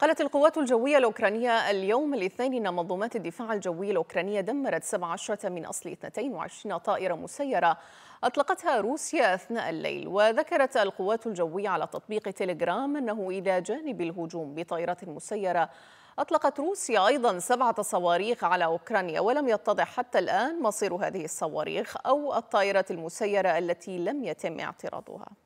قالت القوات الجوية الأوكرانية اليوم الاثنين أن منظومات الدفاع الجوي الأوكرانية دمرت 17 من أصل 22 طائرة مسيرة أطلقتها روسيا أثناء الليل وذكرت القوات الجوية على تطبيق تيليجرام أنه إلى جانب الهجوم بطائرات مسيرة أطلقت روسيا أيضا سبعة صواريخ على أوكرانيا ولم يتضح حتى الآن مصير هذه الصواريخ أو الطائرة المسيرة التي لم يتم اعتراضها